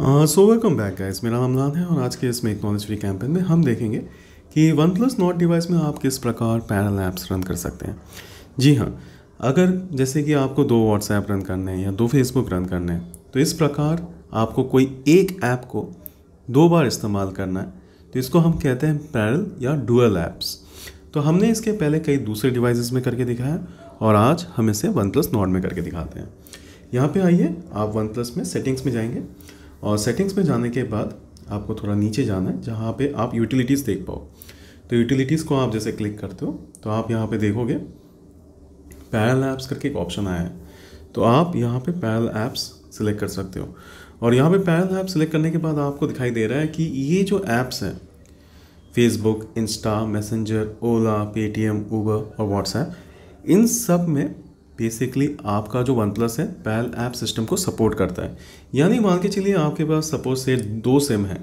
so welcome back guys मेरा नाम नामदान है और आज के इस मेक नॉलेज फ्री कैंपेन में हम देखेंगे कि वन प्लस नॉट डिवाइस में आप किस प्रकार पैरल ऐप्स रन कर सकते हैं जी हाँ अगर जैसे कि आपको दो व्हाट्सएप रन करने हैं या दो फेसबुक रन करने हैं तो इस प्रकार आपको कोई एक ऐप को दो बार इस्तेमाल करना है तो इसको हम कहते हैं पैरल या डुअल ऐप्स तो हमने इसके पहले कई दूसरे डिवाइसेस में करके दिखाया और आज हम इसे वन प्लस नॉट में करके दिखाते हैं यहाँ पे आइए आप वन प्लस में सेटिंग्स में जाएंगे और सेटिंग्स में जाने के बाद आपको थोड़ा नीचे जाना है जहाँ पे आप यूटिलिटीज़ देख पाओ तो यूटिलिटीज़ को आप जैसे क्लिक करते हो तो आप यहाँ पे देखोगे पैरल ऐप्स करके एक ऑप्शन आया है तो आप यहाँ पे पैरल ऐप्स सिलेक्ट कर सकते हो और यहाँ पे पैरल ऐप सिलेक्ट करने के बाद आपको दिखाई दे रहा है कि ये जो ऐप्स हैं Facebook Insta Messenger Ola Paytm Uber और व्हाट्सएप इन सब में बेसिकली आपका जो वन प्लस है पैल ऐप सिस्टम को सपोर्ट करता है यानी मान के चलिए आपके पास सपोज से दो सिम है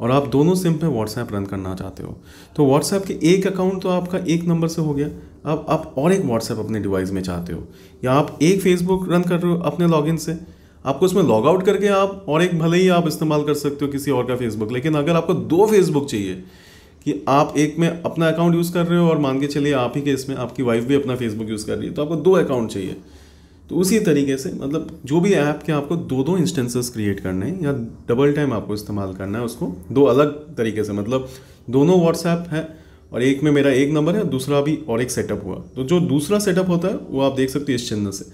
और आप दोनों सिम पे व्हाट्सएप रन करना चाहते हो तो व्हाट्सएप के एक अकाउंट तो आपका एक नंबर से हो गया अब आप और एक व्हाट्सएप अपने डिवाइस में चाहते हो या आप एक फेसबुक रन कर रहे हो अपने लॉगिन से आपको उसमें लॉग आउट करके आप और एक भले ही आप इस्तेमाल कर सकते हो किसी और का फेसबुक लेकिन अगर आपको दो फेसबुक चाहिए कि आप एक में अपना अकाउंट यूज़ कर रहे हो और मान के चलिए आप ही के इसमें आपकी वाइफ भी अपना फेसबुक यूज़ कर रही है तो आपको दो अकाउंट चाहिए तो उसी तरीके से मतलब जो भी ऐप के आपको दो दो इंस्टेंसेस क्रिएट करने हैं या डबल टाइम आपको इस्तेमाल करना है उसको दो अलग तरीके से मतलब दोनों व्हाट्सएप है और एक में मेरा एक नंबर है दूसरा भी और एक सेटअप हुआ तो जो दूसरा सेटअप होता है वो आप देख सकते हो इस चैनल से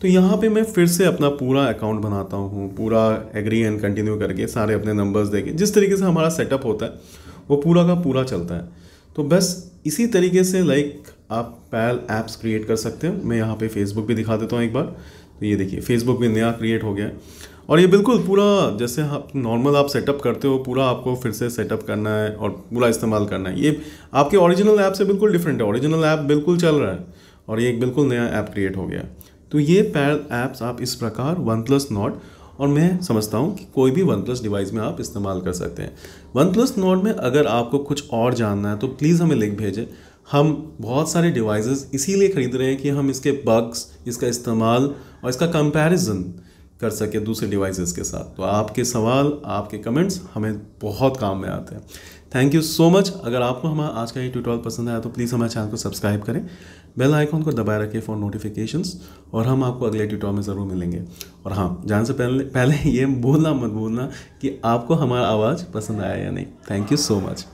तो यहाँ पे मैं फिर से अपना पूरा अकाउंट बनाता हूँ पूरा एग्री एंड कंटिन्यू करके सारे अपने नंबर्स देके जिस तरीके से हमारा सेटअप होता है वो पूरा का पूरा चलता है तो बस इसी तरीके से लाइक आप पैल ऐप्स क्रिएट कर सकते हो मैं यहाँ पे फेसबुक भी दिखा देता हूँ एक बार तो ये देखिए फेसबुक भी नया क्रिएट हो गया है और ये बिल्कुल पूरा जैसे आप नॉर्मल आप सेटअप करते हो पूरा आपको फिर से सेटअप करना है और पूरा इस्तेमाल करना है ये आपके ओरिजिनल ऐप से बिल्कुल डिफरेंट है ओरिजिनल ऐप बिल्कुल चल रहा है और ये एक बिल्कुल नया ऐप क्रिएट हो गया तो ये पैर ऐप्स आप इस प्रकार वन प्लस नॉट और मैं समझता हूँ कि कोई भी वन प्लस डिवाइस में आप इस्तेमाल कर सकते हैं वन प्लस नोट में अगर आपको कुछ और जानना है तो प्लीज़ हमें लिंक भेजें हम बहुत सारे डिवाइसेस इसीलिए ख़रीद रहे हैं कि हम इसके बग्स इसका इस्तेमाल और इसका कंपैरिजन कर सके दूसरे डिवाइसेस के साथ तो आपके सवाल आपके कमेंट्स हमें बहुत काम में आते हैं थैंक यू सो मच अगर आपको हमारा आज का ये ट्यूटोरियल पसंद आया तो प्लीज़ हमारे चैनल को सब्सक्राइब करें बेल आइकॉन को दबाए रखें फॉर नोटिफिकेशंस और हम आपको अगले ट्यूटोरियल में ज़रूर मिलेंगे और हाँ जाने से पहले पहले ये भूलना मत भूलना कि आपको हमारा आवाज़ पसंद आया या नहीं थैंक यू सो मच